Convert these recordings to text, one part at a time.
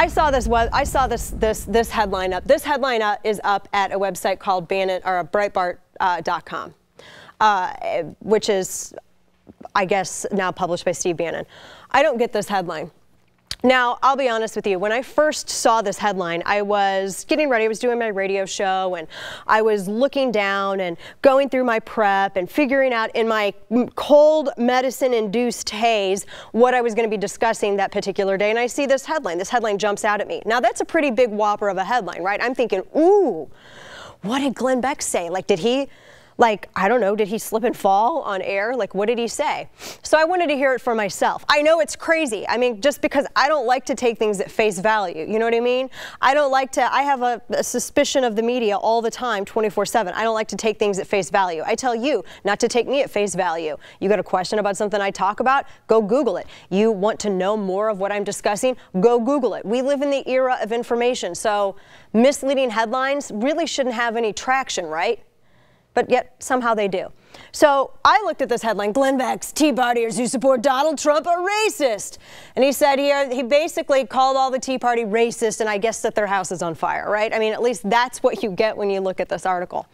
I saw this. I saw this. This this headline up. This headline is up at a website called Bannon or Breitbart.com, uh, uh, which is, I guess, now published by Steve Bannon. I don't get this headline. Now, I'll be honest with you. When I first saw this headline, I was getting ready. I was doing my radio show and I was looking down and going through my prep and figuring out in my cold medicine induced haze what I was going to be discussing that particular day. And I see this headline. This headline jumps out at me. Now, that's a pretty big whopper of a headline, right? I'm thinking, ooh, what did Glenn Beck say? Like, did he like, I don't know, did he slip and fall on air? Like, what did he say? So I wanted to hear it for myself. I know it's crazy. I mean, just because I don't like to take things at face value. You know what I mean? I don't like to, I have a, a suspicion of the media all the time, 24 7. I don't like to take things at face value. I tell you not to take me at face value. You got a question about something I talk about? Go Google it. You want to know more of what I'm discussing? Go Google it. We live in the era of information, so misleading headlines really shouldn't have any traction, right? but yet somehow they do. So I looked at this headline, Glenn Beck's Tea Partiers who support Donald Trump are racist. And he said here, he basically called all the Tea Party racist and I guess that their house is on fire, right? I mean, at least that's what you get when you look at this article.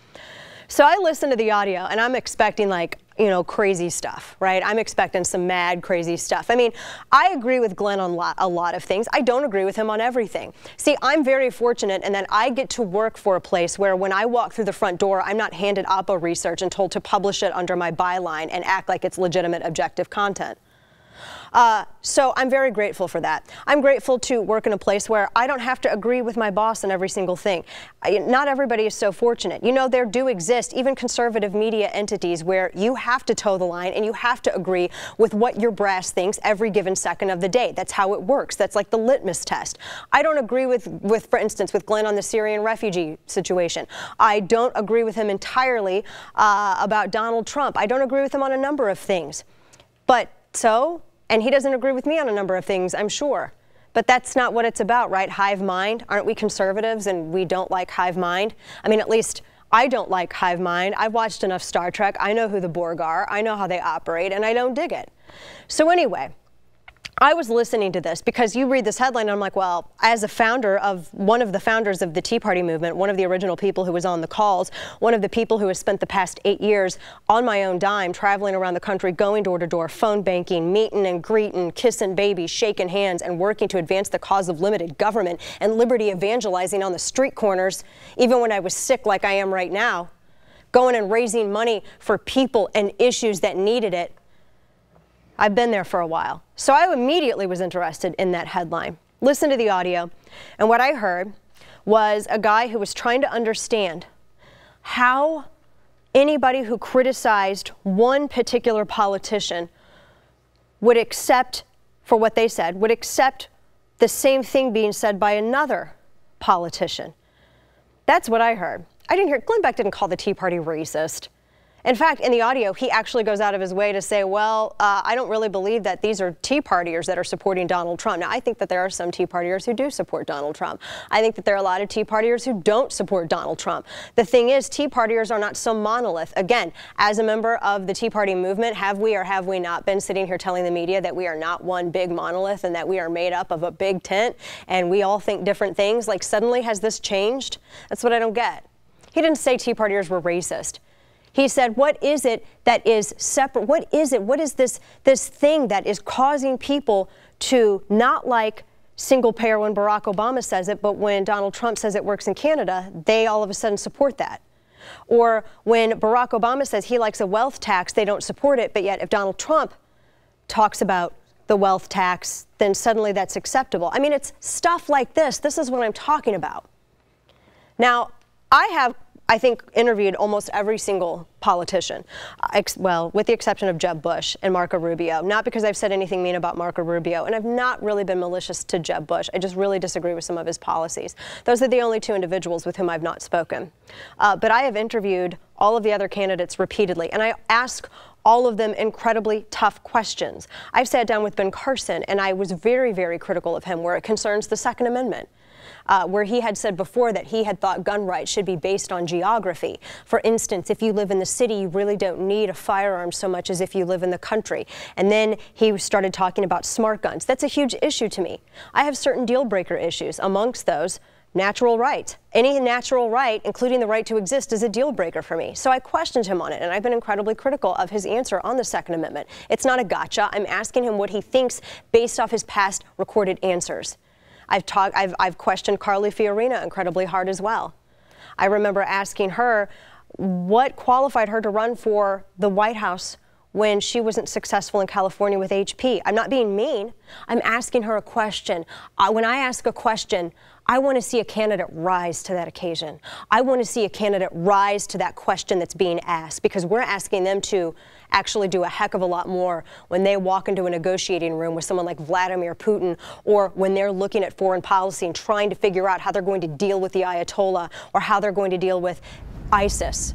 So I listened to the audio and I'm expecting like, you know, crazy stuff, right? I'm expecting some mad, crazy stuff. I mean, I agree with Glenn on lot, a lot of things. I don't agree with him on everything. See, I'm very fortunate in that I get to work for a place where when I walk through the front door, I'm not handed Oppo research and told to publish it under my byline and act like it's legitimate, objective content. Uh, so I'm very grateful for that. I'm grateful to work in a place where I don't have to agree with my boss on every single thing. I, not everybody is so fortunate. You know, there do exist even conservative media entities where you have to toe the line and you have to agree with what your brass thinks every given second of the day. That's how it works. That's like the litmus test. I don't agree with, with for instance, with Glenn on the Syrian refugee situation. I don't agree with him entirely uh, about Donald Trump. I don't agree with him on a number of things. But so and he doesn't agree with me on a number of things, I'm sure. But that's not what it's about, right? Hive mind. Aren't we conservatives and we don't like hive mind? I mean, at least I don't like hive mind. I've watched enough Star Trek. I know who the Borg are. I know how they operate, and I don't dig it. So, anyway, I was listening to this because you read this headline and I'm like, well, as a founder of one of the founders of the Tea Party movement, one of the original people who was on the calls, one of the people who has spent the past eight years on my own dime, traveling around the country, going door to door, phone banking, meeting and greeting, kissing babies, shaking hands, and working to advance the cause of limited government and liberty evangelizing on the street corners, even when I was sick like I am right now, going and raising money for people and issues that needed it. I've been there for a while. So I immediately was interested in that headline. Listen to the audio. And what I heard was a guy who was trying to understand how anybody who criticized one particular politician would accept for what they said, would accept the same thing being said by another politician. That's what I heard. I didn't hear, Glenn Beck didn't call the Tea Party racist. In fact, in the audio, he actually goes out of his way to say, well, uh, I don't really believe that these are Tea Partiers that are supporting Donald Trump. Now, I think that there are some Tea Partiers who do support Donald Trump. I think that there are a lot of Tea Partiers who don't support Donald Trump. The thing is, Tea Partiers are not some monolith. Again, as a member of the Tea Party movement, have we or have we not been sitting here telling the media that we are not one big monolith and that we are made up of a big tent and we all think different things? Like, suddenly, has this changed? That's what I don't get. He didn't say Tea Partiers were racist. He said, What is it that is separate? What is it? What is this, this thing that is causing people to not like single payer when Barack Obama says it, but when Donald Trump says it works in Canada, they all of a sudden support that? Or when Barack Obama says he likes a wealth tax, they don't support it, but yet if Donald Trump talks about the wealth tax, then suddenly that's acceptable. I mean, it's stuff like this. This is what I'm talking about. Now, I have I think, interviewed almost every single politician, well, with the exception of Jeb Bush and Marco Rubio. Not because I've said anything mean about Marco Rubio, and I've not really been malicious to Jeb Bush. I just really disagree with some of his policies. Those are the only two individuals with whom I've not spoken. Uh, but I have interviewed all of the other candidates repeatedly, and I ask all of them incredibly tough questions. I've sat down with Ben Carson, and I was very, very critical of him where it concerns the Second Amendment uh, where he had said before that he had thought gun rights should be based on geography. For instance, if you live in the city, you really don't need a firearm so much as if you live in the country. And then he started talking about smart guns. That's a huge issue to me. I have certain deal breaker issues. Amongst those, natural right. Any natural right, including the right to exist, is a deal breaker for me. So I questioned him on it, and I've been incredibly critical of his answer on the Second Amendment. It's not a gotcha. I'm asking him what he thinks based off his past recorded answers. I've talked, I've, I've questioned Carly Fiorina incredibly hard as well. I remember asking her what qualified her to run for the White House when she wasn't successful in California with HP. I'm not being mean. I'm asking her a question. Uh, when I ask a question, I want to see a candidate rise to that occasion. I want to see a candidate rise to that question that's being asked because we're asking them to actually do a heck of a lot more when they walk into a negotiating room with someone like Vladimir Putin or when they're looking at foreign policy and trying to figure out how they're going to deal with the Ayatollah or how they're going to deal with ISIS.